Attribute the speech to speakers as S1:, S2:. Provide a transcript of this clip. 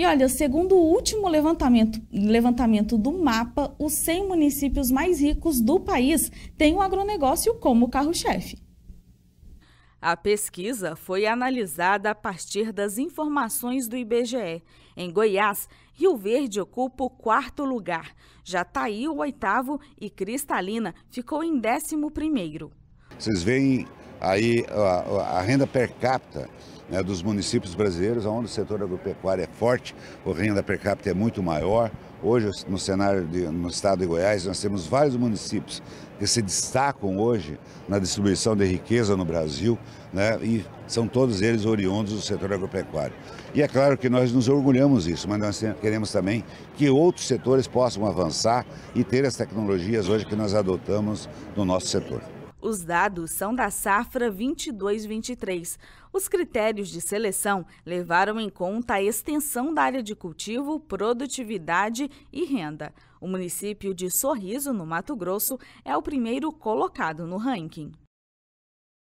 S1: E olha, segundo o último levantamento, levantamento do mapa, os 100 municípios mais ricos do país têm o agronegócio como carro-chefe. A pesquisa foi analisada a partir das informações do IBGE. Em Goiás, Rio Verde ocupa o quarto lugar, Jataí o oitavo e Cristalina ficou em décimo primeiro.
S2: Vocês veem Aí a, a renda per capita né, dos municípios brasileiros, onde o setor agropecuário é forte, a renda per capita é muito maior. Hoje, no cenário de, no estado de Goiás, nós temos vários municípios que se destacam hoje na distribuição de riqueza no Brasil, né, e são todos eles oriundos do setor agropecuário. E é claro que nós nos orgulhamos disso, mas nós queremos também que outros setores possam avançar e ter as tecnologias hoje que nós adotamos no nosso setor.
S1: Os dados são da safra 22-23. Os critérios de seleção levaram em conta a extensão da área de cultivo, produtividade e renda. O município de Sorriso, no Mato Grosso, é o primeiro colocado no ranking.